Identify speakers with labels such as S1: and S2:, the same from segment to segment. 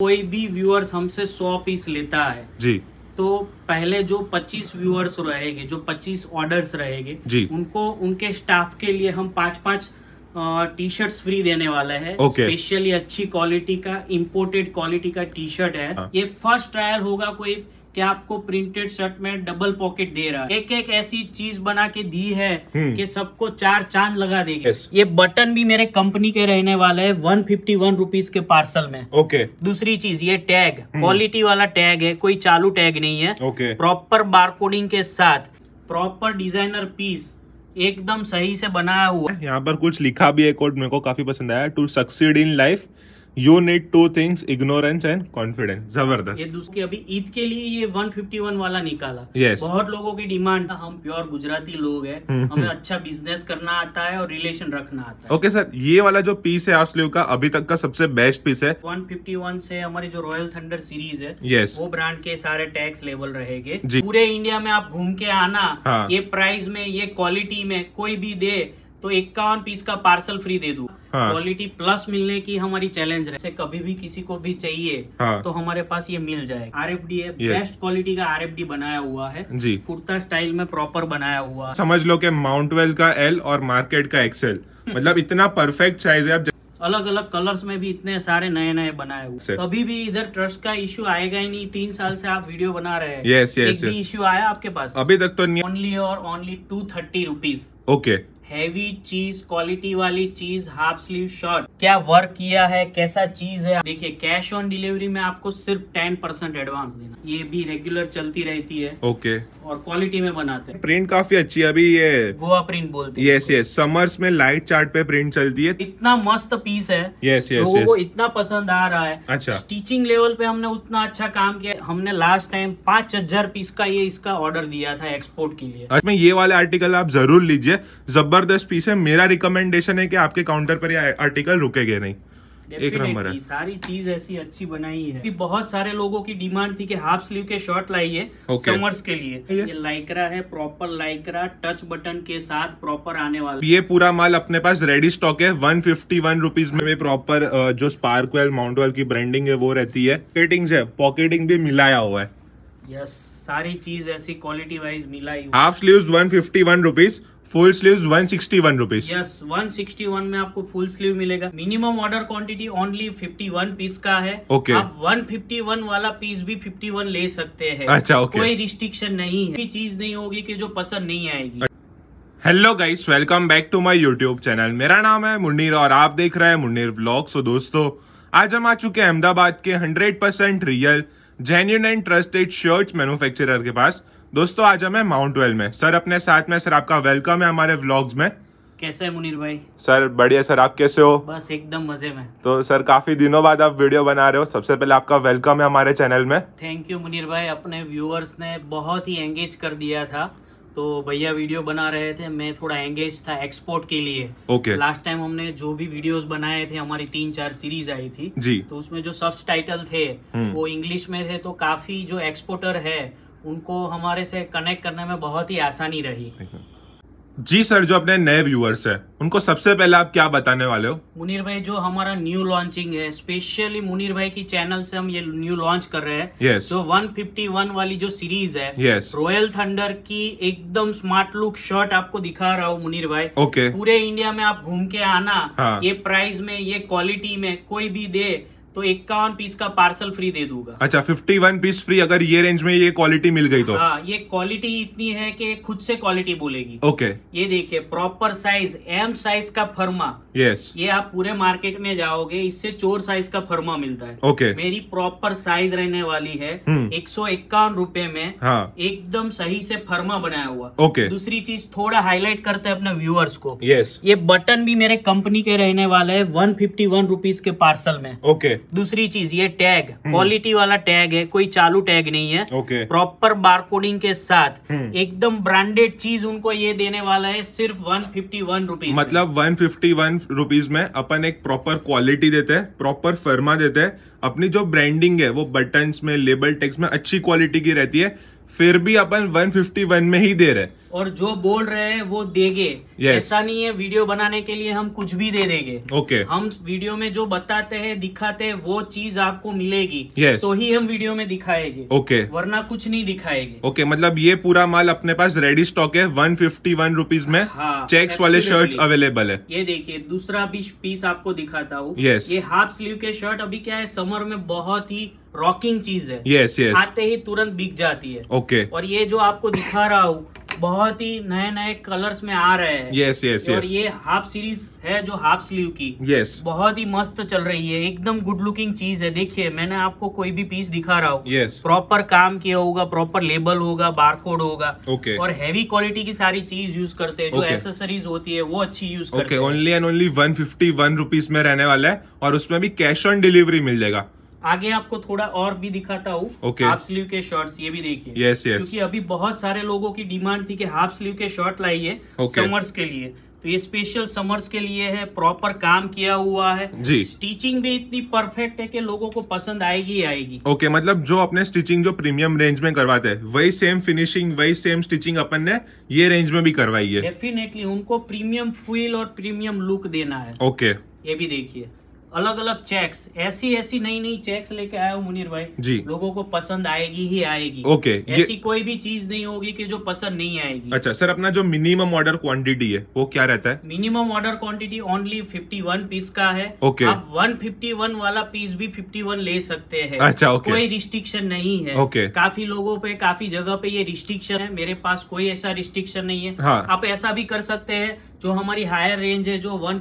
S1: कोई भी व्यूअर्स हमसे सौ पीस लेता है जी तो पहले जो 25 व्यूअर्स रहेंगे जो 25 ऑर्डर्स रहेंगे उनको उनके स्टाफ के लिए हम पांच पांच टी शर्ट्स फ्री देने वाला है स्पेशली okay. अच्छी क्वालिटी का इम्पोर्टेड क्वालिटी का टी शर्ट है हाँ. ये फर्स्ट ट्रायल होगा कोई कि आपको प्रिंटेड शर्ट में डबल पॉकेट दे रहा है एक एक ऐसी चीज बना के दी है हम्म। कि सबको चार चांद लगा देगी yes. ये बटन भी मेरे कंपनी के रहने वाले है वन फिफ्टी वन रुपीज के पार्सल में ओके okay. दूसरी चीज ये टैग क्वालिटी हम्म। वाला टैग है कोई चालू टैग नहीं है okay. प्रॉपर बारकोडिंग के साथ प्रॉपर डिजाइनर पीस एकदम सही से बनाया हुआ
S2: यहाँ पर कुछ लिखा भी है कोड मेरे को काफी पसंद आया to succeed in life you need two things ignorance and confidence जबरदस्त ये
S1: दूसरे अभी ईद के लिए ये 151 वाला निकाला yes. बहुत लोगों की डिमांड था हम प्योर गुजराती लोग हैं हम्म, हमें हम्म। अच्छा बिजनेस करना आता है और रिलेशन रखना आता
S2: है ओके okay, सर ये वाला जो पीस है आसलिव का अभी तक का सबसे बेस्ट पीस है
S1: 151 से हमारी जो रॉयल थंडर सीरीज है yes. वो ब्रांड के सारे टैक्स लेवल रहेगे पूरे इंडिया में आप घूम के आना हाँ. ये प्राइस में ये क्वालिटी में कोई भी दे तो इक्यावन पीस का पार्सल फ्री दे दू हाँ। क्वालिटी हाँ। प्लस मिलने की हमारी चैलेंज रहे कभी भी किसी को भी चाहिए हाँ। तो हमारे पास ये मिल जाए आर एफ डी है बेस्ट क्वालिटी का आर एफ डी बनाया हुआ है जी कुर्ता स्टाइल में प्रॉपर बनाया हुआ समझ
S2: लो कि माउंटवेल का एल और मार्केट का एक्सेल मतलब इतना परफेक्ट साइज है
S1: अलग अलग कलर्स में भी इतने सारे नए नए बनाए हुए कभी भी इधर ट्रस्ट का इश्यू आएगा ही नहीं तीन साल से आप वीडियो बना रहे हैं yes, yes, yes. इश्यू आया आपके पास अभी तक तो ओनली और only two thirty rupees okay heavy चीज क्वालिटी वाली चीज हाफ स्लीव शर्ट क्या वर्क किया है कैसा चीज है देखिए कैश ऑन डिलीवरी में आपको सिर्फ टेन परसेंट एडवांस देना ये भी रेगुलर चलती रहती है ओके okay. और क्वालिटी में बनाते हैं
S2: प्रिंट काफी अच्छी है अभी ये गोवा प्रिंट बोलते हैं यस यस समर्स में लाइट चार्ट पे प्रिंट चलती है इतना
S1: मस्त पीस है यस यस लोगों को इतना पसंद आ रहा है अच्छा स्टीचिंग लेवल पे हमने उतना अच्छा काम किया हमने लास्ट टाइम पांच हजार पीस का ये इसका ऑर्डर दिया था एक्सपोर्ट के लिए
S2: अच्छा ये वाले आर्टिकल आप जरूर लीजिए जब जबरदस्त पीस है मेरा रिकमेंडेशन है कि आपके काउंटर पर ये आर्टिकल रुकेगे नहीं एक नंबर है
S1: सारी चीज ऐसी अच्छी बनाई है बहुत सारे लोगों की डिमांड थी कि हाफ स्लीव के शर्ट लाइए okay. समर्स के लिए ये, लाइकरा है प्रॉपर लाइकरा टच बटन के साथ प्रॉपर आने वाला
S2: ये पूरा माल अपने पास रेडी स्टॉक है वन फिफ्टी वन रुपीज में भी प्रॉपर जो स्पार्क वेल माउंट वेल की ब्रांडिंग है वो रहती है फिटिंग है पॉकेटिंग भी मिलाया हुआ है
S1: यस सारी चीज ऐसी क्वालिटी वाइज मिलाई
S2: half sleeve one fifty one rupees full sleeve one sixty one rupees
S1: yes one sixty one में आपको फुल स्लीव मिलेगा minimum order quantity only fifty one piece का है ओके okay. आप वन फिफ्टी वन वाला piece भी fifty one ले सकते हैं अच्छा ओके okay. कोई रिस्ट्रिक्शन नहीं है चीज नहीं होगी की जो पसंद नहीं आएगी
S2: अच्छा। Hello guys welcome back to my YouTube channel मेरा नाम है मुन्नीर और आप देख रहे हैं मुन्नीर ब्लॉग सो तो दोस्तों आज हम आ चुके हैं अहमदाबाद के 100% real genuine and trusted shirts manufacturer के पास दोस्तों आज हमें माउंट वेल में सर अपने साथ में सर आपका वेलकम है हमारे व्लॉग्स में
S1: कैसे है मुनीर भाई
S2: सर बढ़िया सर आप कैसे हो
S1: बस एकदम मजे में
S2: तो सर काफी दिनों बाद आप वीडियो बना रहे हो सबसे पहले आपका वेलकम है हमारे चैनल में
S1: थैंक यू मुनीर भाई अपने व्यूअर्स ने बहुत ही एंगेज कर दिया था तो भैया वीडियो बना रहे थे मैं थोड़ा एंगेज था एक्सपोर्ट के लिए ओके okay. लास्ट टाइम हमने जो भी वीडियो बनाए थे हमारी तीन चार सीरीज आई थी जी तो उसमें जो सब थे हम्म। वो इंग्लिश में थे तो काफी जो एक्सपोर्टर है उनको हमारे से कनेक्ट करने में बहुत ही आसानी रही
S2: जी सर जो अपने नए व्यूअर्स हैं उनको सबसे पहले आप क्या बताने वाले हो
S1: मुनीर भाई जो हमारा न्यू लॉन्चिंग है स्पेशली मुनीर भाई की चैनल से हम ये न्यू लॉन्च कर रहे हैं yes. तो 151 वाली जो सीरीज है yes. रॉयल थंडर की एकदम स्मार्ट लुक शर्ट आपको दिखा रहा हूँ मुनीर भाई okay. पूरे इंडिया में आप घूम के आना हाँ. ये प्राइस में ये क्वालिटी में कोई भी दे तो इक्यावन पीस का पार्सल फ्री दे दूंगा
S2: अच्छा फिफ्टी वन पीस फ्री अगर ये रेंज में ये क्वालिटी मिल गई तो हाँ
S1: ये क्वालिटी इतनी है कि खुद से क्वालिटी बोलेगी ओके ये देखिए प्रॉपर साइज एम साइज का फर्मा यस ये आप पूरे मार्केट में जाओगे इससे चोर साइज का फर्मा मिलता है ओके मेरी प्रॉपर साइज रहने वाली है हम्म. एक सौ इक्यावन रूपए में हाँ। एकदम सही से फर्मा बनाया हुआ ओके दूसरी चीज थोड़ा हाईलाइट करते हैं अपने व्यूअर्स को यस ये बटन भी मेरे कंपनी के रहने वाले है वन फिफ्टी वन रुपीज के पार्सल में ओके दूसरी चीज ये टैग क्वालिटी वाला टैग है कोई चालू टैग नहीं है ओके प्रॉपर बारकोडिंग के साथ hmm. एकदम ब्रांडेड चीज उनको ये देने वाला है सिर्फ वन फिफ्टी वन रुपीज
S2: मतलब वन फिफ्टी वन रुपीज में अपन एक प्रॉपर क्वालिटी देते हैं प्रॉपर फर्मा देते हैं अपनी जो ब्रांडिंग है वो बटन में लेबल टेक्स में अच्छी क्वालिटी की रहती है फिर भी अपन 151 में ही दे रहे
S1: और जो बोल रहे हैं वो देंगे yes. ऐसा नहीं है वीडियो बनाने के लिए हम कुछ भी दे देंगे ओके okay. हम वीडियो में जो बताते हैं दिखाते हैं वो चीज आपको मिलेगी yes. तो ही हम वीडियो में दिखाएंगे ओके okay. वरना कुछ नहीं दिखाएंगे
S2: ओके okay, मतलब ये पूरा माल अपने पास रेडी स्टॉक है वन फिफ्टी वन रुपीज में हाँ, चेक्स वाले शर्ट अवेलेबल है
S1: ये देखिए दूसरा भी पीस आपको दिखाता हूँ ये हाफ स्लीव के शर्ट अभी क्या है समर में बहुत ही रॉकिंग चीज है yes, yes. आते ही तुरंत बिक जाती है ओके okay. और ये जो आपको दिखा रहा हूँ बहुत ही नए नए कलर्स में आ रहे हैं yes, yes, और ये हाफ सीरीज है जो हाफ स्लीव की yes. बहुत ही मस्त चल रही है एकदम गुड लुकिंग चीज है देखिए मैंने आपको कोई भी पीस दिखा रहा हूँ yes. प्रॉपर काम किया होगा प्रॉपर लेबल होगा बारकोड होगा okay. और हैवी क्वालिटी की सारी चीज यूज करते हैं जो एसेसरीज okay. होती है वो अच्छी यूज करते हैं only
S2: and only one fifty one में रहने वाला है और उसमें भी कैश ऑन डिलीवरी मिल जाएगा
S1: आगे आपको थोड़ा और भी दिखाता हूँ okay. हाफ स्लीव के शॉर्ट्स ये भी देखिए yes, yes. क्योंकि अभी बहुत सारे लोगों की डिमांड थी कि हाफ स्लीव के शॉर्ट लाइए okay. समर्स के लिए तो ये स्पेशल समर्स के लिए है प्रॉपर काम किया हुआ है जी स्टिचिंग भी इतनी परफेक्ट है कि लोगों को पसंद आएगी
S2: आएगी ओके okay, मतलब जो अपने स्टिचिंग जो प्रीमियम रेंज में करवाते हैं वही सेम फिनिशिंग वही सेम स्टिचिंग अपन ने ये रेंज में भी करवाई है
S1: डेफिनेटली उनको प्रीमियम फील और प्रीमियम लुक देना है ओके okay. ये भी देखिए अलग अलग चेक्स ऐसी ऐसी नई नई चेक्स लेके आया हूँ मुनीर भाई जी लोगों को पसंद आएगी ही आएगी ओके ऐसी कोई भी चीज नहीं होगी कि जो पसंद नहीं आएगी
S2: अच्छा सर अपना जो मिनिमम ऑर्डर क्वांटिटी है वो क्या रहता है
S1: minimum order quantity only 51 piece का है ओके आप 151 वाला पीस भी 51 ले सकते हैं अच्छा ओके कोई रिस्ट्रिक्शन नहीं है ओके काफी लोगों पे काफी जगह पे ये रिस्ट्रिक्शन है मेरे पास कोई ऐसा रिस्ट्रिक्शन नहीं है हाँ। आप ऐसा भी कर सकते हैं जो हमारी हायर रेंज है जो one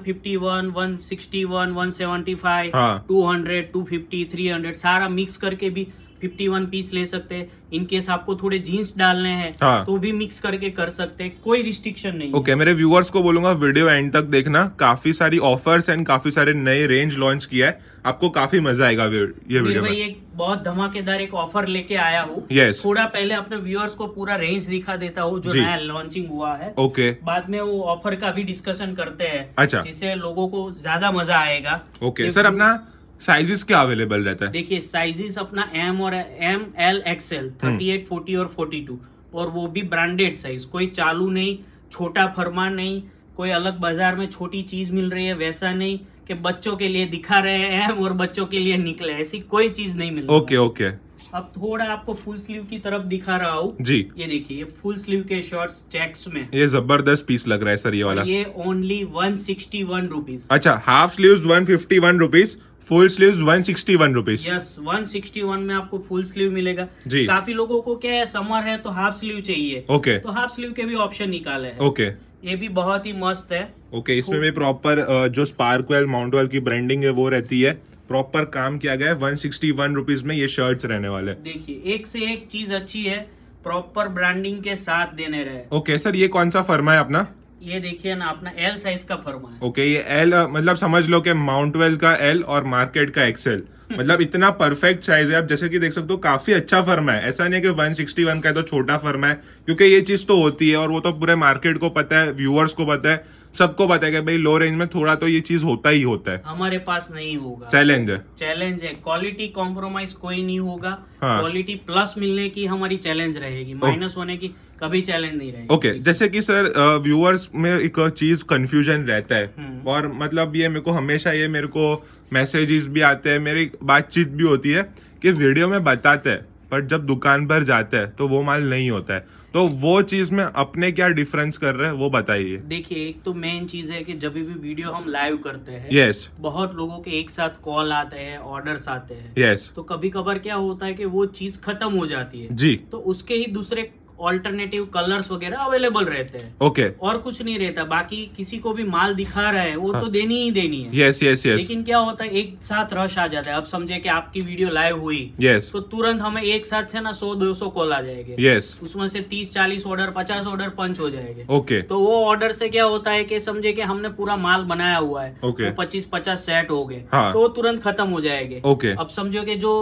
S1: one seven five two hundred two fifty three hundred सारा मिक्स करके भी फिफ्टी वन पीस ले सकते हैं इनकेस आपको थोड़े जीन्स डालने हैं हाँ। तो भी मिक्स करके कर सकते हैं कोई रिस्ट्रिक्शन नहीं ओके
S2: okay, मेरे व्यूअर्स को बोलूंगा वीडियो एंड तक देखना काफी सारी ऑफर्स एंड काफी सारे नए रेंज लॉन्च किया है आपको काफी मजा आएगा ये वीडियो भाई
S1: एक बहुत धमाकेदार एक ऑफर लेके आया हूँ yes. थोड़ा पहले अपने व्यूअर्स को पूरा रेंज दिखा देता हूँ जो नया लॉन्चिंग हुआ है ओके okay. बाद में वो ऑफर का भी डिस्कशन करते हैं अच्छा जिससे लोगों को ज्यादा मजा आएगा ओके okay. सर अपना
S2: साइजेस क्या अवेलेबल रहता है
S1: देखिए साइजेस अपना एम और M L XL thirty eight forty और फोर्टी टू और वो भी ब्रांडेड साइज कोई चालू नहीं छोटा फरमान नहीं कोई अलग बाजार में छोटी चीज मिल रही है वैसा नहीं कि बच्चों के लिए दिखा रहे हैं और बच्चों के लिए निकले ऐसी कोई चीज नहीं मिल ओके ओके अब थोड़ा आपको फुल स्लीव की तरफ दिखा रहा हूँ जी ये देखिए ये फुल स्लीव के शॉर्ट्स चेक्स में
S2: ये जबरदस्त पीस लग रहा है सर ये वाला
S1: ये only one sixty one
S2: rupees अच्छा half sleeve one fifty one rupees full sleeves 161 rupees
S1: yes yes, में आपको फुल स्लीव मिलेगा जी काफी लोगों को क्या है समर है तो हाफ स्लीव चाहिए ओके okay. तो हाफ स्लीव के भी ऑप्शन निकाले हैं ओके okay. ये भी बहुत ही मस्त है ओके
S2: okay, इसमें भी प्रॉपर जो स्पार्क वेल माउंट की ब्रांडिंग है वो रहती है प्रॉपर काम किया गया है वन सिक्सटी में ये शर्ट्स रहने वाले
S1: देखिए एक से एक चीज अच्छी है प्रॉपर ब्रांडिंग के साथ देने रहे
S2: ओके okay, सर ये कौन सा फर्मा है अपना
S1: ये देखिए ना अपना एल साइज का फर्मा
S2: है ओके ये एल मतलब समझ लो कि माउंटवेल का एल और मार्केट का एक्सेल मतलब इतना परफेक्ट साइज है आप जैसे कि देख सकते हो काफी अच्छा फर्म है ऐसा नहीं है कि 161 का है तो छोटा फर्म है क्योंकि ये चीज तो होती है और वो तो पूरे मार्केट को पता है व्यूअर्स को पता है सबको पता है कि भाई लो रेंज में थोड़ा तो ये चीज होता ही होता है
S1: हमारे पास नहीं होगा चैलेंज है चैलेंज है क्वालिटी कॉम्प्रोमाइज कोई नहीं होगा क्वालिटी हाँ। प्लस मिलने की हमारी चैलेंज रहेगी माइनस oh। होने की कभी चैलेंज नहीं रहेगा
S2: ओके okay, जैसे कि सर व्यूअर्स uh, में एक uh, चीज कंफ्यूजन रहता है हम्म। और मतलब ये मेरे को हमेशा ये मेरे को मैसेजेस भी आते हैं मेरी बातचीत भी होती है कि वीडियो में बताते हैं पर जब दुकान पर जाते हैं तो वो माल नहीं होता है तो वो चीज में अपने क्या डिफरेंस कर रहे हैं वो बताइए
S1: देखिए एक तो मेन चीज है कि जब भी वीडियो हम लाइव करते हैं yes. बहुत लोगों के एक साथ कॉल आते हैं ऑर्डर आते हैं yes. तो कभी कभार क्या होता है कि वो चीज खत्म हो जाती है जी तो उसके ही दूसरे ऑल्टरनेटिव कलर्स वगैरह अवेलेबल रहते हैं ओके okay. और कुछ नहीं रहता बाकी किसी को भी माल दिखा रहा है वो हाँ. तो देनी ही देनी है यस यस यस लेकिन क्या होता है एक साथ रश आ जाता है अब समझे कि आपकी वीडियो लाइव हुई यस yes. तो तुरंत हमें एक साथ है ना सौ दो सौ कॉल आ जाएंगे यस yes. उसमें से तीस चालीस ऑर्डर पचास ऑर्डर पंच हो जाएंगे ओके okay. तो वो ऑर्डर से क्या होता है की समझे की हमने पूरा माल बनाया हुआ है पच्चीस पचास सेट हो गए हाँ। तो वो तुरंत खत्म हो जाएंगे ओके अब समझो की जो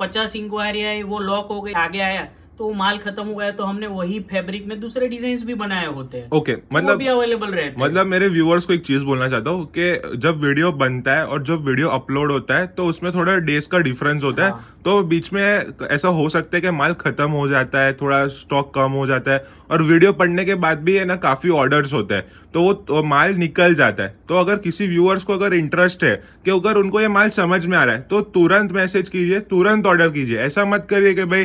S1: पचास इंक्वायरी आई वो लॉक हो गई आगे आया तो माल खत्म हो गया तो हमने वही फैब्रिक में दूसरे डिजाइन भी बनाए होते हैं
S2: ओके okay, तो मतलब भी अवेलेबल रहते मतलब मेरे व्यूअर्स को एक चीज बोलना चाहता हूँ कि जब वीडियो बनता है और जब वीडियो अपलोड होता है तो उसमें थोड़ा डेज का डिफरेंस होता हाँ। है तो बीच में ऐसा हो सकता है कि माल खत्म हो जाता है थोड़ा स्टॉक कम हो जाता है और वीडियो पढ़ने के बाद भी है ना काफी ऑर्डर्स होते हैं तो वो तो माल निकल जाता है तो अगर किसी व्यूअर्स को अगर इंटरेस्ट है कि अगर उनको ये माल समझ में आ रहा है तो तुरंत मैसेज कीजिए तुरंत ऑर्डर कीजिए ऐसा मत करिए कि भाई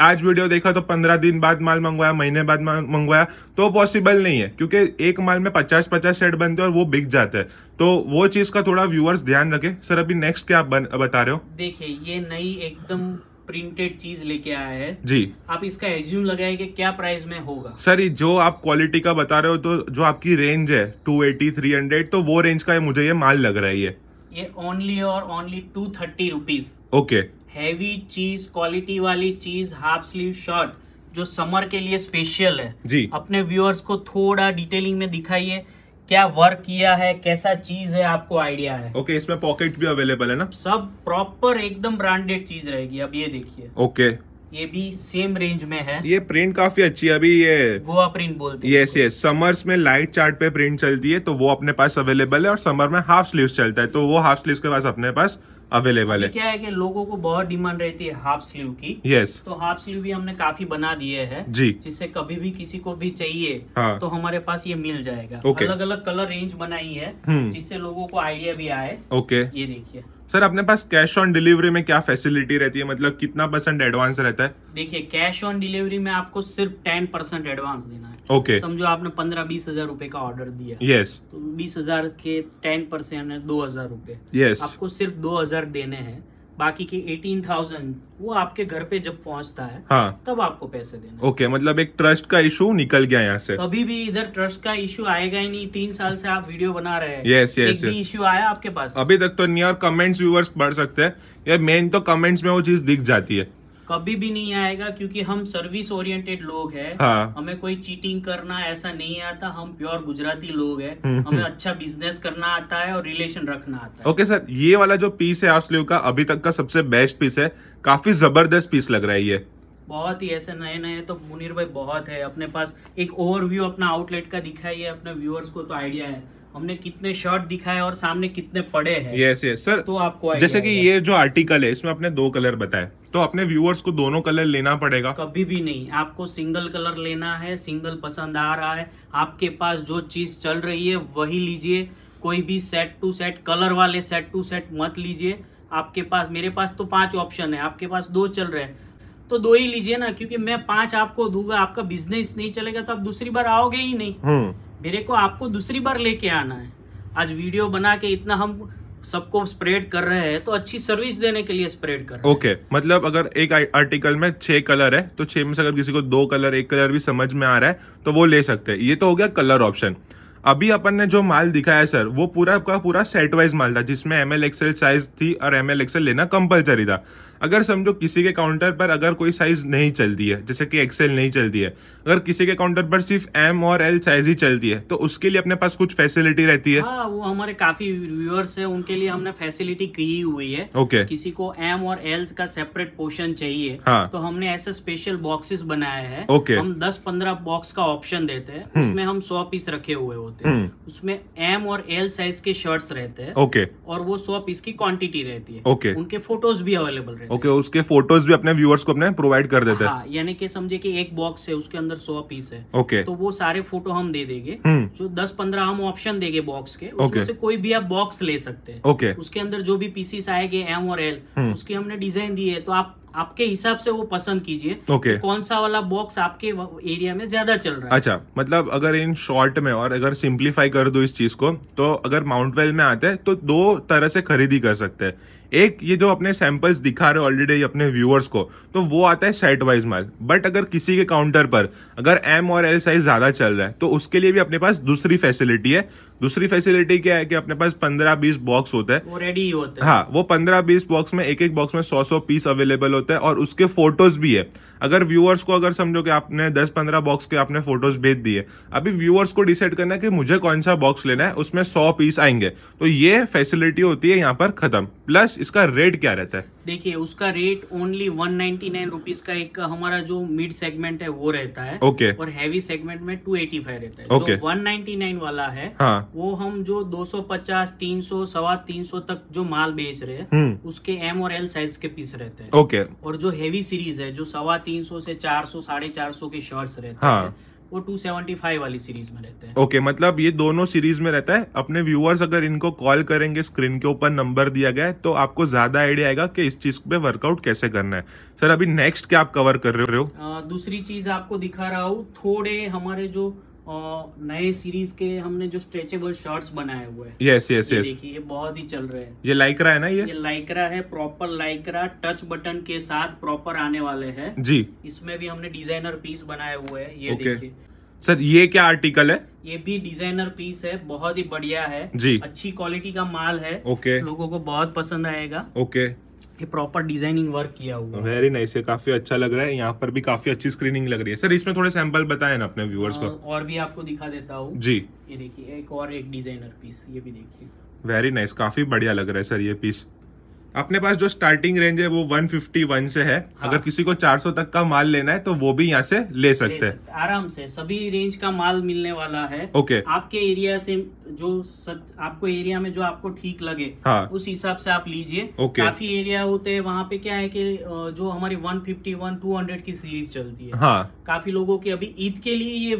S2: आज वीडियो देखा तो पंद्रह दिन बाद माल मंगवाया महीने बाद मंगवाया तो पॉसिबल नहीं है क्योंकि एक माल में पचास पचास सेट बनते हैं और वो बिक जाते हैं तो वो चीज का थोड़ा व्यूअर्स ध्यान रखे सर अभी नेक्स्ट क्या आप बन, बता रहे हो
S1: देखिए ये नई एकदम प्रिंटेड चीज लेके आया है जी आप इसका एज्यूम लगाए कि क्या प्राइस में होगा
S2: सर जो आप क्वालिटी का बता रहे हो तो जो आपकी रेंज है टू एटी थ्री हंड्रेड तो वो रेंज का मुझे ये माल लग रहा है
S1: ये ओनली और only two thirty rupees okay heavy चीज क्वालिटी वाली चीज हाफ स्लीव शर्ट जो समर के लिए स्पेशल है जी अपने व्यूअर्स को थोड़ा डिटेलिंग में दिखाइए क्या वर्क किया है कैसा चीज है आपको आइडिया है
S2: ओके okay, इसमें पॉकेट भी अवेलेबल है ना सब
S1: प्रॉपर एकदम ब्रांडेड चीज रहेगी अब ये देखिए ओके okay. ये भी सेम रेंज में है
S2: ये प्रिंट काफी अच्छी है अभी ये गोवा प्रिंट बोलते हैं ये समर्स में लाइट चार्ट पे प्रिंट चलती है तो वो अपने पास अवेलेबल है और समर में हाफ स्लीव चलता है तो वो हाफ स्लीव के पास अपने पास अवेलेबल है क्या
S1: है कि लोगों को बहुत डिमांड रहती है हाफ स्लीव की यस yes. तो हाफ स्लीव भी हमने काफी बना दिए है जी जिससे कभी भी किसी को भी चाहिए हाँ. तो हमारे पास ये मिल जाएगा okay. अलग अलग कलर रेंज बनाई है हम्म। जिससे लोगों को आइडिया भी आए
S2: ओके okay. ये देखिए सर अपने पास कैश ऑन डिलीवरी में क्या फैसिलिटी रहती है मतलब कितना परसेंट एडवांस रहता है
S1: देखिए कैश ऑन डिलीवरी में आपको सिर्फ टेन परसेंट एडवांस देना
S2: है ओके okay. समझो
S1: आपने पंद्रह बीस हजार रूपए का ऑर्डर दिया यस yes. तो बीस हजार के टेन परसेंट दो हजार रूपए yes. आपको सिर्फ दो हजार देने हैं बाकी के एटीन थाउजेंड वो आपके घर पे जब पहुंचता है हाँ तब आपको पैसे देना
S2: ओके मतलब एक ट्रस्ट का इशू निकल गया यहाँ से कभी
S1: भी इधर ट्रस्ट का इशू आएगा ही नहीं तीन साल से आप वीडियो बना रहे हैं यस यस इशू आया आपके पास अभी
S2: तक तो नहीं और कमेंट्स व्यूवर्स बढ़ सकते हैं यार मेन तो कमेंट्स में वो चीज दिख जाती है
S1: कभी भी नहीं आएगा क्योंकि हम सर्विस ओरिएंटेड लोग हैं हाँ. हमें कोई चीटिंग करना ऐसा नहीं आता हम प्योर गुजराती लोग हैं हम्म, हमें हम्म। अच्छा बिजनेस करना आता है और रिलेशन रखना आता है ओके
S2: सर ये वाला जो पीस है आप का अभी तक का सबसे बेस्ट पीस है काफी जबरदस्त पीस लग रहा है ये
S1: बहुत ही ऐसे नए नए तो मुनीर भाई बहुत है अपने पास एक ओवरव्यू अपना आउटलेट का दिखाई है अपने व्यूअर्स को तो आइडिया है हमने कितने शर्ट दिखाए और सामने कितने पड़े हैं यस
S2: यस सर तो आपको जैसे कि ये जो आर्टिकल है इसमें आपने दो कलर बताए तो अपने व्यूअर्स को दोनों कलर लेना पड़ेगा कभी भी नहीं
S1: आपको सिंगल कलर लेना है सिंगल पसंद आ रहा है आपके पास जो चीज चल रही है वही लीजिए कोई भी सेट टू सेट कलर वाले सेट टू सेट मत लीजिए आपके पास मेरे पास तो पांच ऑप्शन है आपके पास दो चल रहे हैं तो दो ही लीजिए ना क्योंकि मैं पांच आपको दूंगा आपका बिजनेस नहीं चलेगा तो आप दूसरी बार आओगे ही नहीं हम्म। मेरे को आपको दूसरी बार लेके आना है आज वीडियो बना के इतना हम सबको स्प्रेड कर रहे हैं तो अच्छी सर्विस देने के लिए स्प्रेड कर रहे ओके
S2: okay, मतलब अगर एक आर्टिकल में छह कलर है तो छह में से अगर किसी को दो कलर एक कलर भी समझ में आ रहा है तो वो ले सकते हैं ये तो हो गया कलर ऑप्शन अभी अपन ने जो माल दिखाया सर वो पूरा का पूरा सेट वाइज माल था जिसमें एम एल एक्सएल साइज थी और एम एल एक्सएल लेना कंपलसरी था अगर समझो किसी के काउंटर पर अगर कोई साइज नहीं चलती है जैसे कि एक्सेल नहीं चलती है अगर किसी के काउंटर पर सिर्फ एम और एल साइज ही चलती है तो उसके लिए अपने पास कुछ फैसिलिटी रहती है हाँ,
S1: वो हमारे काफी व्यूअर्स है उनके लिए हमने फैसिलिटी की हुई है ओके okay. किसी को एम और एल का सेपरेट पोर्शन चाहिए हाँ. तो हमने ऐसे स्पेशल बॉक्सेस बनाया है ओके okay. हम दस पंद्रह बॉक्स का ऑप्शन देते हैं हम्म. उसमें हम सौ पीस रखे हुए होते हैं हम्म. उसमें एम और एल साइज के शर्ट्स रहते हैं ओके और वो सौ पीस की क्वांटिटी रहती है ओके उनके फोटोज भी अवेलेबल
S2: देते ओके okay, उसके फोटोज भी अपने व्यूअर्स को अपने प्रोवाइड कर देते हैं हाँ,
S1: यानी कि समझे कि एक बॉक्स है उसके अंदर सौ पीस है ओके okay. तो वो सारे फोटो हम दे देंगे हम्म। जो दस पंद्रह हम ऑप्शन देंगे बॉक्स के उसमें okay. से कोई भी आप बॉक्स ले सकते हैं ओके उसके अंदर जो भी पीसीस आएंगे एम और एल हम्म। उसके हमने डिजाइन दी है तो आप आपके हिसाब से वो पसंद कीजिए okay. कौन सा वाला बॉक्स आपके एरिया में ज्यादा चल रहा है अच्छा
S2: मतलब अगर इन शॉर्ट में और अगर सिंप्लीफाई कर दो इस चीज को तो अगर माउंटवेल में आते हैं तो दो तरह से खरीदी कर सकते हैं एक ये जो अपने सैंपल्स दिखा रहे हो ऑलरेडी अपने व्यूअर्स को तो वो आता है साइट वाइज माल बट अगर किसी के काउंटर पर अगर एम और एल साइज ज़्यादा चल रहा है तो उसके लिए भी अपने पास दूसरी फैसिलिटी है दूसरी फैसिलिटी क्या है कि अपने पास पंद्रह बीस बॉक्स होते हैं
S1: रेडी होते हैं हाँ
S2: वो पंद्रह बीस बॉक्स में एक एक बॉक्स में सौ सौ पीस अवेलेबल होते हैं और उसके फोटोज भी है अगर व्यूअर्स को अगर समझो कि आपने दस पंद्रह बॉक्स के आपने फोटोज भेज दिए अभी व्यूअर्स को डिसाइड करना है कि मुझे कौन सा बॉक्स लेना है उसमें सौ पीस आएंगे तो ये फैसिलिटी होती है यहाँ पर खत्म प्लस इसका रेट क्या रहता है
S1: देखिए उसका rate only one ninety nine rupees का एक हमारा जो मिड सेगमेंट है वो रहता है ओके okay. और हैवी सेगमेंट में टू एटी फाइव रहता है ओके वन नाइनटी नाइन वाला है हाँ. हाँ। वो हम जो 250, 300, सवा 300 तक जो माल बेच रहे हैं हम्म। उसके एम और एल साइज के पीस रहते हैं ओके और जो हेवी सीरीज है जो सवा 300 से 400, साढ़े चार सौ के शर्ट्स रहते हाँ। हैं वो 275 वाली सीरीज में रहते
S2: हैं ओके okay, मतलब ये दोनों सीरीज में रहता है अपने व्यूअर्स अगर इनको कॉल करेंगे स्क्रीन के ऊपर नंबर दिया गया है तो आपको ज्यादा आइडिया आएगा कि इस चीज पे वर्कआउट कैसे करना है सर अभी नेक्स्ट क्या आप कवर कर रहे
S1: हो दूसरी चीज आपको दिखा रहा हूँ थोड़े हमारे जो और नए सीरीज के हमने जो स्ट्रेचेबल शर्ट्स बनाए हुए हैं यस यस यस देखिए ये बहुत ही चल रहे हैं
S2: ये लाइकरा है ना ये ये
S1: लाइकरा है प्रॉपर लाइकरा टच बटन के साथ प्रॉपर आने वाले हैं जी इसमें भी हमने डिजाइनर पीस बनाए हुए हैं ये okay. देखिए
S2: सर ये क्या आर्टिकल है
S1: ये भी डिजाइनर पीस है बहुत ही बढ़िया है जी अच्छी क्वालिटी का माल है ओके okay. लोगों को बहुत पसंद आएगा ओके okay. ये प्रॉपर डिजाइनिंग वर्क किया हुआ
S2: वेरी नाइस ये काफी अच्छा लग रहा है यहाँ पर भी काफी अच्छी स्क्रीनिंग लग रही है सर इसमें थोड़े सैंपल बताए ना अपने व्यूअर्स को हाँ,
S1: और भी आपको दिखा देता हूँ जी ये देखिए एक और एक डिजाइनर पीस ये भी देखिए
S2: वेरी नाइस काफी बढ़िया लग रहा है सर ये पीस अपने पास जो स्टार्टिंग रेंज है वो 151 से है हाँ। अगर किसी को 400 तक का माल लेना है तो वो भी यहाँ से ले सकते हैं
S1: आराम से सभी रेंज का माल मिलने वाला है ओके आपके एरिया से जो सच आपको एरिया में जो आपको ठीक लगे हाँ। उस हिसाब से आप लीजिए ओके काफी एरिया होते हैं वहाँ पे क्या है कि जो हमारी 151 200 की सीरीज चलती है हाँ। काफी लोगों की अभी ईद के लिए ये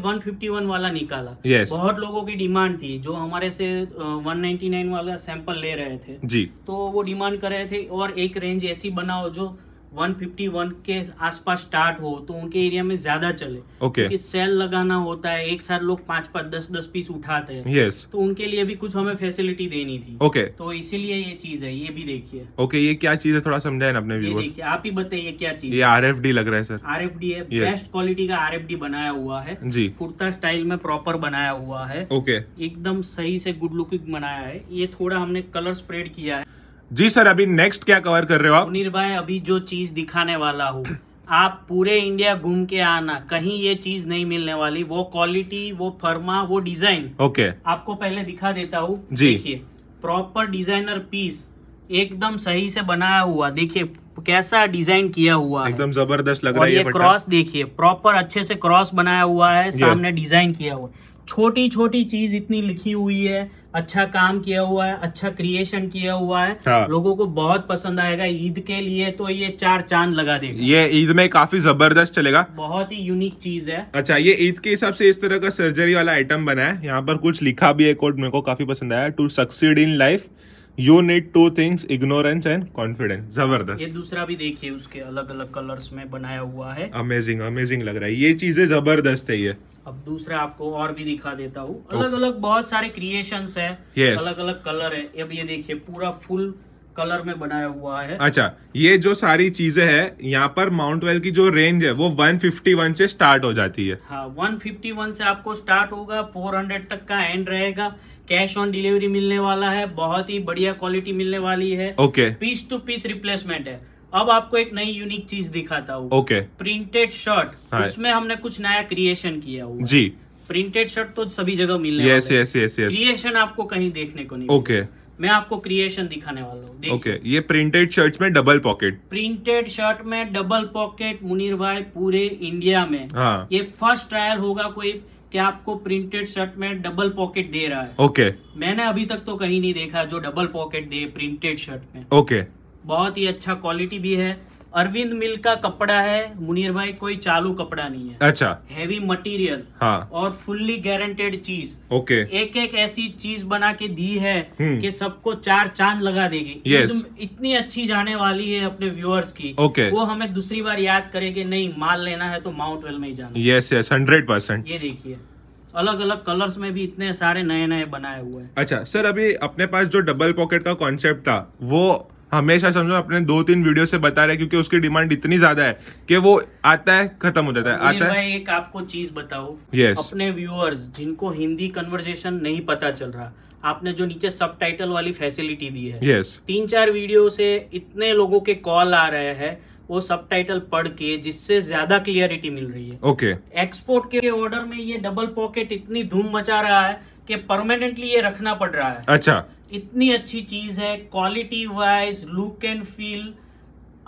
S1: वन वाला निकाला बहुत लोगों की डिमांड थी जो हमारे से वन वाला सैंपल ले रहे थे जी तो वो डिमांड करे रहे थे और एक रेंज ऐसी बनाओ जो 151 के आसपास स्टार्ट हो तो उनके एरिया में ज्यादा चले okay. क्योंकि सेल लगाना होता है एक साथ लोग पांच पांच दस दस पीस उठाते हैं yes. तो उनके लिए भी कुछ हमें फैसिलिटी देनी थी okay. तो इसीलिए ये चीज है ये भी देखिए
S2: ओके okay, ये क्या चीज है थोड़ा समझाए अपने देखिए
S1: आप ही बताइए क्या चीज ये आर लग रहा है सर आर है बेस्ट क्वालिटी का आर बनाया हुआ है जी कुर्ता स्टाइल में प्रॉपर बनाया हुआ है ओके एकदम सही से गुड लुकिंग बनाया है ये थोड़ा हमने कलर स्प्रेड किया
S2: है जी सर अभी नेक्स्ट क्या कवर कर रहे हो आप
S1: मुनीर भाई अभी जो चीज दिखाने वाला हूँ आप पूरे इंडिया घूम के आना कहीं ये चीज नहीं मिलने वाली वो क्वालिटी वो फर्मा वो डिजाइन ओके okay. आपको पहले दिखा देता हूँ देखिए प्रॉपर डिजाइनर पीस एकदम सही से बनाया हुआ देखिए कैसा
S2: डिजाइन किया हुआ एकदम जबरदस्त लग रहा है ये क्रॉस
S1: देखिए प्रॉपर अच्छे से क्रॉस बनाया हुआ है सामने डिजाइन किया हुआ छोटी छोटी चीज इतनी लिखी हुई है अच्छा काम किया हुआ है अच्छा क्रिएशन किया हुआ है हाँ। लोगों को बहुत पसंद आएगा ईद के लिए तो ये चार चांद लगा देगा
S2: ये ईद में काफी जबरदस्त चलेगा
S1: बहुत ही यूनिक चीज है
S2: अच्छा ये ईद के हिसाब से इस तरह का सर्जरी वाला आइटम बना है यहाँ पर कुछ लिखा भी है कोड मेरे को काफी पसंद आया to succeed in life you need two things ignorance and confidence जबरदस्त ये
S1: दूसरा भी देखिए उसके अलग अलग कलर्स में बनाया हुआ है
S2: अमेजिंग अमेजिंग लग रहा है ये चीजें जबरदस्त है ये
S1: अब दूसरा आपको और भी दिखा देता हूँ अलग अलग बहुत सारे क्रिएशन है yes. अलग अलग कलर है अब ये देखिए पूरा फुल कलर में बनाया हुआ है अच्छा
S2: ये जो सारी चीजें है यहाँ पर माउंट वेल की जो रेंज है वो 151 से स्टार्ट हो जाती है
S1: हाँ 151 से आपको स्टार्ट होगा 400 तक का एंड रहेगा कैश ऑन डिलीवरी मिलने वाला है बहुत ही बढ़िया क्वालिटी मिलने वाली है okay piece to piece replacement है अब आपको एक नई यूनिक चीज दिखाता हूँ ओके प्रिंटेड शर्ट उसमें हमने कुछ नया क्रिएशन किया हुआ जी प्रिंटेड शर्ट तो सभी जगह मिलने yes yes yes yes creation आपको कहीं देखने को नहीं ओके okay. मैं आपको क्रिएशन दिखाने वाला हूँ ओके
S2: okay, ये प्रिंटेड शर्ट में डबल पॉकेट
S1: प्रिंटेड शर्ट में डबल पॉकेट मुनीर भाई पूरे इंडिया में हाँ. ये फर्स्ट ट्रायल होगा कोई कि आपको प्रिंटेड शर्ट में डबल पॉकेट दे रहा है ओके okay. मैंने अभी तक तो कहीं नहीं देखा जो डबल पॉकेट दे प्रिंटेड शर्ट में ओके okay. बहुत ही अच्छा क्वालिटी भी है अरविंद मिल का कपड़ा है मुनीर भाई कोई चालू कपड़ा नहीं है अच्छा हैवी मटेरियल हाँ और फुल्ली गारंटेड चीज ओके एक एक ऐसी चीज बना के दी है हम्म। कि सबको चार चांद लगा देगी yes. इतनी अच्छी जाने वाली है अपने व्यूअर्स की ओके वो हमें दूसरी बार याद करेंगे नहीं माल लेना है तो माउंट वेल में ही जाना
S2: यस यस हंड्रेड परसेंट
S1: ये देखिए अलग अलग कलर्स में भी इतने सारे नए नए बनाए हुए हैं
S2: अच्छा सर अभी अपने पास जो डबल पॉकेट का कॉन्सेप्ट था वो हमेशा समझो अपने दो तीन वीडियो से बता रहे क्योंकि उसकी डिमांड इतनी ज्यादा है कि वो आता है खत्म हो जाता है आता है
S1: एक आपको चीज बताओ yes. अपने व्यूअर्स जिनको हिंदी कन्वर्जेशन नहीं पता चल रहा आपने जो नीचे सब टाइटल वाली फैसिलिटी दी है yes. तीन चार वीडियो से इतने लोगों के कॉल आ रहे हैं वो सब टाइटल पढ़ के जिससे ज्यादा क्लियरिटी मिल रही है ओके okay. एक्सपोर्ट के ऑर्डर में ये डबल पॉकेट इतनी धूम मचा रहा है कि परमानेंटली ये रखना पड़ रहा है अच्छा इतनी अच्छी चीज है quality wise look and feel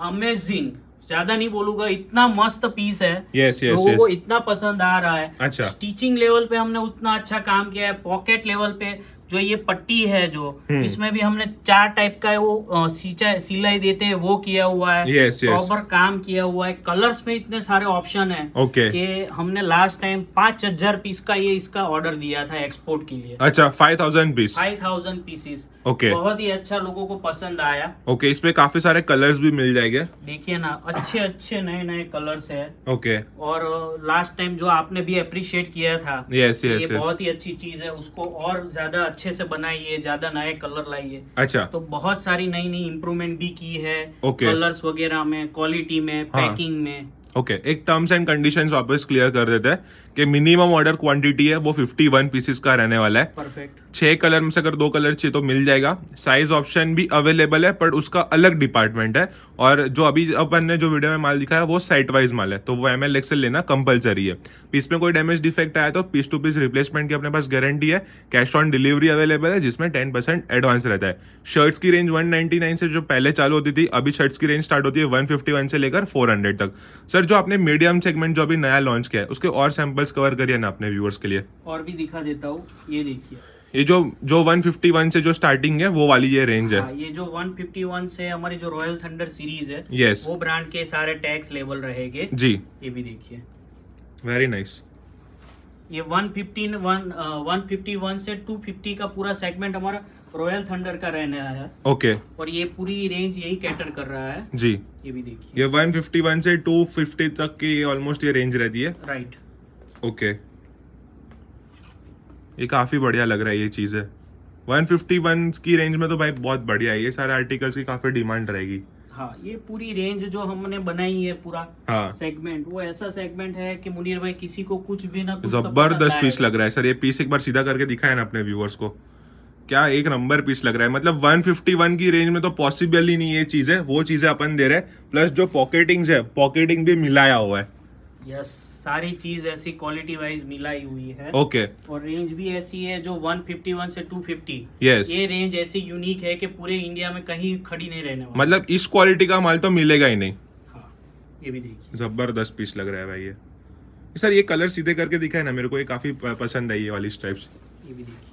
S1: amazing ज्यादा नहीं बोलूंगा इतना मस्त पीस है yes, yes, लोगों yes. को इतना पसंद आ रहा है अच्छा स्टिचिंग लेवल पे हमने उतना अच्छा काम किया है पॉकेट लेवल पे जो ये पट्टी है जो हम्म। इसमें भी हमने चार टाइप का वो सिलाई देते हैं वो किया हुआ है yes, yes. प्रॉपर काम किया हुआ है कलर्स में इतने सारे ऑप्शन है okay. हमने लास्ट टाइम पांच हजार पीस का ये इसका ऑर्डर दिया था एक्सपोर्ट के लिए अच्छा
S2: five thousand piece five
S1: thousand pieces okay okay. बहुत ही अच्छा लोगों को पसंद आया
S2: ओके okay, इसमें काफी सारे कलर्स भी मिल जाएंगे
S1: देखिए ना अच्छे अच्छे नए नए कलर्स है ओके okay. और लास्ट uh, टाइम जो आपने भी अप्रिशिएट किया था यस yes, यस yes, ये yes. बहुत ही अच्छी चीज है उसको और ज्यादा अच्छे से बनाइए ज्यादा नए कलर लाइए अच्छा तो बहुत सारी नई नई इम्प्रूवमेंट भी की है okay. कलर्स वगैरह में क्वालिटी में पैकिंग हाँ। में
S2: ओके एक टर्म्स एंड कंडीशंस वापस क्लियर कर देते हैं कि मिनिमम ऑर्डर क्वांटिटी है वो 51 पीसेस का रहने वाला है परफेक्ट छह कलर में से अगर दो कलर चाहिए तो मिल जाएगा साइज ऑप्शन भी अवेलेबल है पर उसका अलग डिपार्टमेंट है और जो अभी अपन ने जो वीडियो में माल दिखाया वो साइट वाइज माल है तो वो एम एल एक्सल लेना कंपलसरी है पीस में कोई डैमेज डिफेक्ट आया तो पीस टू पीस रिप्लेसमेंट की अपने पास गारंटी है कैश ऑन डिलीवरी अवेलेबल है जिसमें टेन परसेंट एडवांस रहता है शर्ट्स की रेंज नाइन से जो पहले चालू होती थी अभी शर्ट्स की रेंज स्टार्ट होती है वन से लेकर हंड्रेड तक सर जो आपने मीडियम सेगमेंट जो अभी नया लॉन्च किया है उसके और सैंपल चॉइस कवर करिए ना अपने व्यूअर्स के लिए
S1: और भी दिखा देता हूँ ये देखिए
S2: ये जो जो 151 से जो स्टार्टिंग है वो वाली ये रेंज है हाँ,
S1: ये जो 151 से हमारी जो रॉयल थंडर सीरीज है यस yes. वो ब्रांड के सारे टैक्स लेवल रहेंगे जी ये भी देखिए वेरी नाइस ये 115 वन uh, 151 से 250 का पूरा सेगमेंट हमारा रॉयल थंडर का रहने आया है ओके okay. और ये पूरी रेंज यही कैटर कर रहा है
S2: जी ये भी देखिए ये 151 से 250 तक की ऑलमोस्ट ये रेंज रहती है राइट right. ओके ये काफ़ी बढ़िया लग रहा है ये चीज़ है वन की रेंज में तो भाई बहुत बढ़िया है ये सारे आर्टिकल्स की काफ़ी डिमांड रहेगी
S1: हाँ ये पूरी रेंज जो हमने बनाई है पूरा हाँ सेगमेंट वो ऐसा सेगमेंट है कि मुनीर भाई किसी को कुछ भी ना तो जबरदस्त पीस लग
S2: रहा है सर ये पीस एक बार सीधा करके दिखाए ना अपने व्यूअर्स को क्या एक नंबर पीस लग रहा है मतलब 151 की रेंज में तो पॉसिबल ही नहीं ये चीज़ है वो चीज़ें अपन दे रहे हैं प्लस जो पॉकेटिंग्स है पॉकेटिंग भी मिलाया हुआ है
S1: यस yes. सारी चीज ऐसी क्वालिटी वाइज मिलाई हुई है ओके okay. और रेंज भी ऐसी है जो 151 से 250 फिफ्टी yes. ये रेंज ऐसी यूनिक है कि पूरे इंडिया में कहीं खड़ी नहीं रहने
S2: वाली मतलब इस क्वालिटी का माल तो मिलेगा ही नहीं हाँ, ये भी देखिए जबरदस्त पीस लग रहा है भाई ये सर ये कलर सीधे करके दिखा है ना मेरे को ये काफी पसंद है ये वाली स्ट्राइप्स ये भी देखिए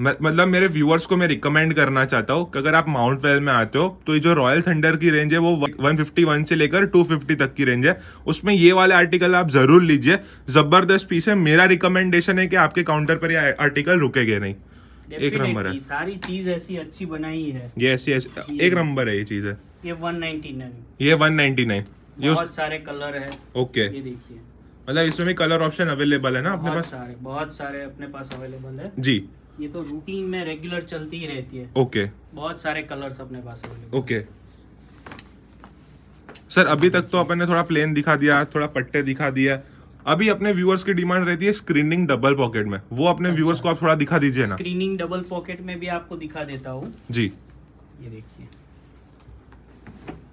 S2: मतलब मेरे व्यूअर्स को मैं रिकमेंड करना चाहता हूँ कि अगर आप माउंट वेल में आते हो तो ये जो रॉयल थंडर की रेंज है वो 151 से लेकर 250 तक की रेंज है उसमें ये वाले आर्टिकल आप जरूर लीजिए जबरदस्त पीस है मेरा रिकमेंडेशन है कि आपके काउंटर पर ये आर्टिकल रुकेगे नहीं एक नंबर है
S1: सारी चीज ऐसी अच्छी बनाई है
S2: ये ऐसी ऐसी एक नंबर है ये चीज है
S1: ये
S2: नाइन ये वन
S1: सारे कलर है ओके ये देखिए
S2: मतलब इसमें भी कलर ऑप्शन अवेलेबल है ना अपने पास
S1: सारे बहुत सारे अपने पास अवेलेबल है जी ये तो रूटीन में रेगुलर चलती ही रहती है ओके okay. बहुत सारे कलर्स अपने पास
S2: ओके okay. सर अभी तक तो अपन ने थोड़ा प्लेन दिखा दिया थोड़ा पट्टे दिखा दिया अभी अपने व्यूअर्स की डिमांड रहती है स्क्रीनिंग डबल पॉकेट में वो अपने अच्छा। व्यूअर्स को आप थोड़ा दिखा दीजिए ना
S1: स्क्रीनिंग डबल पॉकेट में भी आपको दिखा देता हूँ
S2: जी ये
S1: देखिए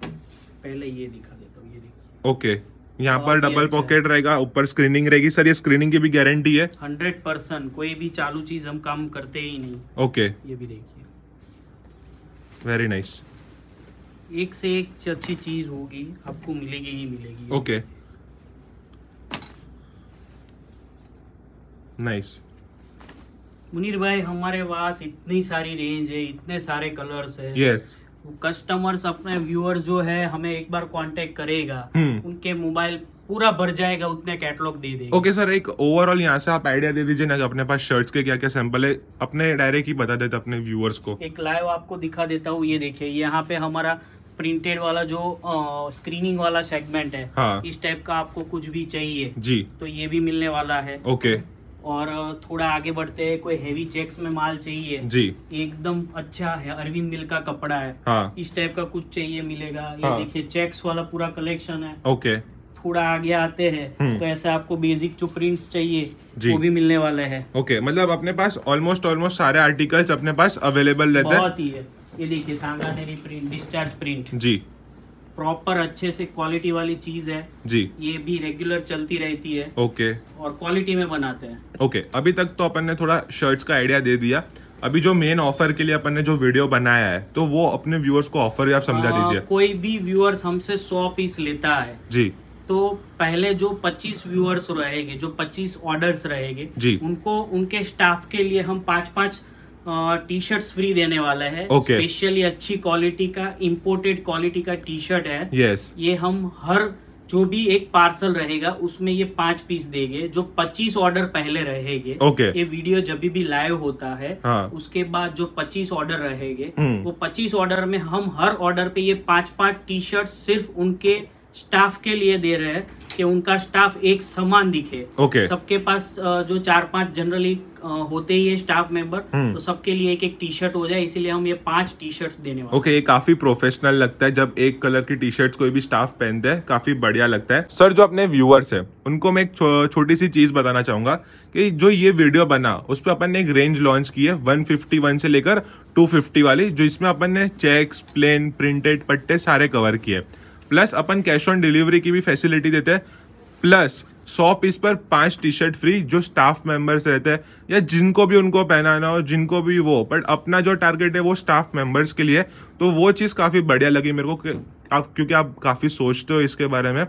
S1: पहले ये दिखा देता
S2: हूँ ओके यहाँ पर डबल पॉकेट अच्छा रहेगा ऊपर स्क्रीनिंग रहेगी सर ये स्क्रीनिंग की भी गारंटी है
S1: हंड्रेड परसेंट कोई भी चालू चीज हम काम करते ही नहीं ओके okay. ये भी देखिए वेरी नाइस एक से एक अच्छी चीज होगी आपको मिलेगी ही मिलेगी ओके नाइस मुनीर भाई हमारे पास इतनी सारी रेंज है इतने सारे कलर्स है यस yes. कस्टमर्स अपने व्यूअर्स जो है हमें एक बार कांटेक्ट करेगा हम्म। उनके मोबाइल पूरा भर जाएगा उतने कैटलॉग दे दे ओके
S2: सर एक ओवरऑल यहाँ से आप आइडिया दे दीजिए ना अपने पास शर्ट्स के क्या क्या सैंपल है अपने डायरेक्ट ही बता देते अपने व्यूअर्स को
S1: एक लाइव आपको दिखा देता हूँ ये देखिए यहाँ पे हमारा प्रिंटेड वाला जो आ, स्क्रीनिंग वाला सेगमेंट है हाँ। इस टाइप का आपको कुछ भी चाहिए जी तो ये भी मिलने वाला है ओके और थोड़ा आगे बढ़ते हैं कोई हेवी चेक्स में माल चाहिए जी एकदम अच्छा है अरविंद मिल का कपड़ा है हाँ। इस टाइप का कुछ चाहिए मिलेगा ये हाँ। देखिए चेक्स वाला पूरा कलेक्शन है ओके थोड़ा आगे आते हैं हम्म। तो ऐसे आपको बेसिक जो
S2: प्रिंट्स चाहिए वो भी मिलने वाले हैं ओके मतलब अपने पास ऑलमोस्ट ऑलमोस्ट सारे आर्टिकल्स अपने पास अवेलेबल रहते हैं बहुत
S1: ही है ये देखिए सांगानेरी प्रिंट डिस्चार्ज प्रिंट जी प्रॉपर अच्छे से क्वालिटी वाली चीज है जी ये भी रेगुलर चलती रहती है ओके और क्वालिटी में बनाते हैं
S2: ओके अभी तक तो अपन ने थोड़ा शर्ट्स का आइडिया दे दिया अभी जो मेन ऑफर के लिए अपन ने जो वीडियो बनाया है तो वो अपने व्यूअर्स को ऑफर आप समझा दीजिए
S1: कोई भी व्यूअर्स हमसे सौ पीस लेता है जी तो पहले जो 25 व्यूअर्स रहेंगे जो 25 ऑर्डर्स रहेंगे जी उनको उनके स्टाफ के लिए हम पाँच पाँच टी शर्ट्स फ्री देने वाला है स्पेशली okay. अच्छी क्वालिटी का इम्पोर्टेड क्वालिटी का टी शर्ट है yes. ये हम हर जो भी एक पार्सल रहेगा उसमें ये पांच पीस देंगे जो पच्चीस ऑर्डर पहले रहेंगे ओके okay. ये वीडियो जब भी लाइव होता है हाँ. उसके बाद जो पच्चीस ऑर्डर रहेंगे हम्म। वो पच्चीस ऑर्डर में हम हर ऑर्डर पे ये पांच पांच टी शर्ट सिर्फ उनके स्टाफ के लिए दे रहे हैं कि उनका स्टाफ एक समान दिखे okay. सबके पास जो चार पांच जनरली होते ही है स्टाफ मेंबर हम्म। तो सबके लिए एक एक टी शर्ट हो जाए इसीलिए हम ये पांच टी शर्ट देने
S2: वाले ओके okay, ये काफी प्रोफेशनल लगता है जब एक कलर की टी शर्ट कोई भी स्टाफ पहनते हैं काफी बढ़िया लगता है सर जो अपने व्यूअर्स है उनको मैं एक छोटी सी चीज बताना चाहूंगा कि जो ये वीडियो बना उस पर अपन ने एक रेंज लॉन्च की है वन फिफ्टी वन से लेकर टू फिफ्टी वाली जो इसमें अपन ने चेक्स प्लेन प्रिंटेड पट्टे सारे कवर किए प्लस अपन कैश ऑन डिलीवरी की भी फैसिलिटी देते हैं प्लस सौ पीस पर पांच टी शर्ट फ्री जो स्टाफ मेंबर्स रहते हैं या जिनको भी उनको पहनाना हो जिनको भी वो बट अपना जो टारगेट है वो स्टाफ मेंबर्स के लिए तो वो चीज़ काफ़ी बढ़िया लगी मेरे को आप क्योंकि आप काफ़ी सोचते हो इसके बारे में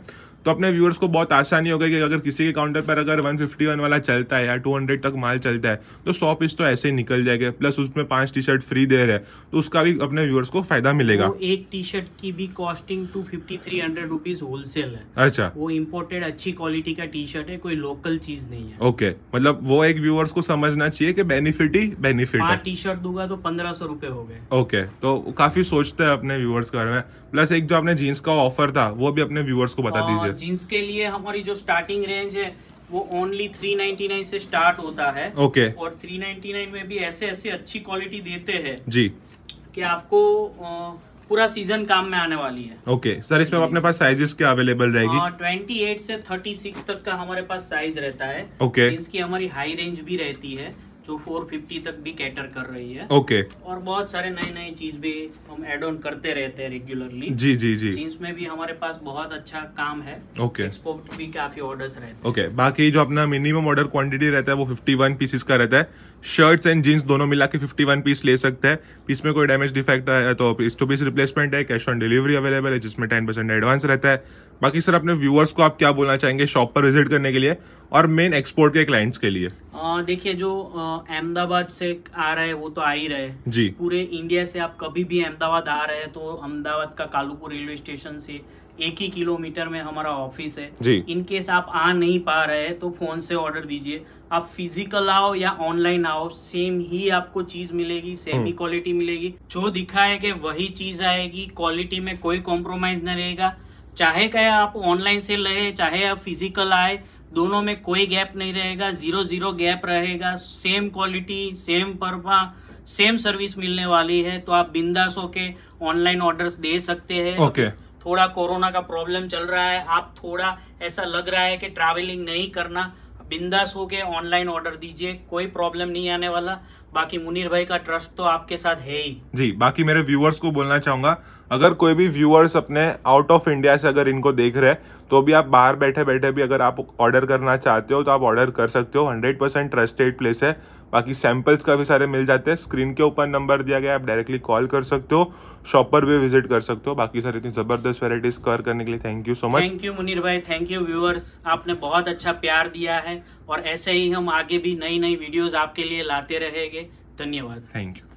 S2: तो अपने व्यूअर्स को बहुत आसानी हो गई कि अगर किसी के काउंटर पर अगर 151 वाला चलता है या 200 तक माल चलता है तो सौ पीस तो ऐसे ही निकल जाएंगे प्लस उसमें पांच टी शर्ट फ्री दे रहे हैं तो उसका भी अपने व्यूअर्स को फायदा मिलेगा वो
S1: एक टी शर्ट की भी costing two fifty three hundred rupees wholesale है अच्छा वो इम्पोर्टेड अच्छी क्वालिटी का टी शर्ट है कोई लोकल चीज नहीं है
S2: ओके मतलब वो एक व्यूअर्स को समझना चाहिए की बेनिफिट ही बेनिफिट
S1: टी शर्ट दूंगा तो पंद्रह हो गए
S2: ओके तो काफी सोचते हैं अपने व्यूअर्स के बारे में प्लस एक जो आपने जीन्स का ऑफर था वो भी अपने व्यूअर्स को बता हाँ, दीजिए
S1: जीन्स के लिए हमारी जो स्टार्टिंग रेंज है वो ओनली 399 से स्टार्ट होता है ओके okay. और 399 में भी ऐसे ऐसे अच्छी क्वालिटी देते हैं जी कि आपको पूरा सीजन काम में आने वाली है
S2: ओके okay. सर इसमें अपने पास साइजेस क्या अवेलेबल रहेगी
S1: ट्वेंटी हाँ, एट से थर्टी सिक्स तक का हमारे पास साइज रहता है ओके okay. इसकी हमारी हाई रेंज भी रहती है जो 450 तक भी कैटर कर रही है ओके okay. और बहुत सारे नए नए चीज भी हम एड ऑन करते रहते हैं रेगुलरली जी जी जी जींस में भी हमारे पास बहुत अच्छा काम है ओके okay. एक्सपोर्ट भी काफी ऑर्डर्स रहते हैं
S2: ओके okay. बाकी जो अपना मिनिमम ऑर्डर क्वांटिटी रहता है वो 51 पीसेस का रहता है शर्ट्स एंड जींस दोनों मिला के 51 पीस ले सकते हैं पीस में कोई डैमेज डिफेक्ट आया तो पीस टू पीस रिप्लेसमेंट है कैश ऑन डिलीवरी अवेलेबल है जिसमें टेन परसेंट एडवांस रहता है बाकी सर अपने व्यूअर्स को आप क्या बोलना चाहेंगे शॉप पर विजिट करने के लिए और मेन एक्सपोर्ट के क्लाइंट्स के लिए
S1: देखिए जो आ, अहमदाबाद से आ रहे हैं वो तो आ ही रहे जी पूरे इंडिया से आप कभी भी अहमदाबाद आ रहे हैं तो अहमदाबाद का कालूपुर रेलवे स्टेशन से एक ही किलोमीटर में हमारा ऑफिस है जी इनकेस आप आ नहीं पा रहे तो फोन से ऑर्डर दीजिए आप फिजिकल आओ या ऑनलाइन आओ सेम ही आपको चीज मिलेगी सेम ही हम्म। क्वालिटी मिलेगी जो दिखाएंगे वही चीज आएगी क्वालिटी में कोई कॉम्प्रोमाइज नहीं रहेगा चाहे क्या आप ऑनलाइन से लें चाहे आप फिजिकल आए दोनों में कोई गैप नहीं रहेगा जीरो जीरो गैप रहेगा सेम क्वालिटी सेम परफा सेम सर्विस मिलने वाली है तो आप बिंदास होके ऑनलाइन ऑर्डर्स दे सकते हैं ओके okay. थोड़ा कोरोना का प्रॉब्लम चल रहा है आप थोड़ा ऐसा लग रहा है कि ट्रैवलिंग नहीं करना बिंदास होके ऑनलाइन ऑर्डर दीजिए कोई प्रॉब्लम नहीं आने वाला बाकी मुनीर भाई का ट्रस्ट तो आपके साथ है ही
S2: जी बाकी मेरे व्यूअर्स को बोलना चाहूंगा अगर कोई भी व्यूअर्स अपने आउट ऑफ इंडिया से अगर इनको देख रहे हैं तो भी आप बाहर बैठे बैठे भी अगर आप ऑर्डर करना चाहते हो तो आप ऑर्डर कर सकते हो हंड्रेड परसेंट ट्रस्टेड प्लेस है बाकी सैम्पल्स काफ़ी सारे मिल जाते हैं स्क्रीन के ऊपर नंबर दिया गया आप डायरेक्टली कॉल कर सकते हो शॉप पर भी विजिट कर सकते हो बाकी सर इतनी ज़बरदस्त वेराइटीज़ कवर करने के लिए thank you so much thank
S1: you Munir भाई थैंक यू व्यूअर्स आपने बहुत अच्छा प्यार दिया है और ऐसे ही हम आगे भी नई नई वीडियोज़ आपके लिए लाते रहेंगे धन्यवाद
S2: थैंक यू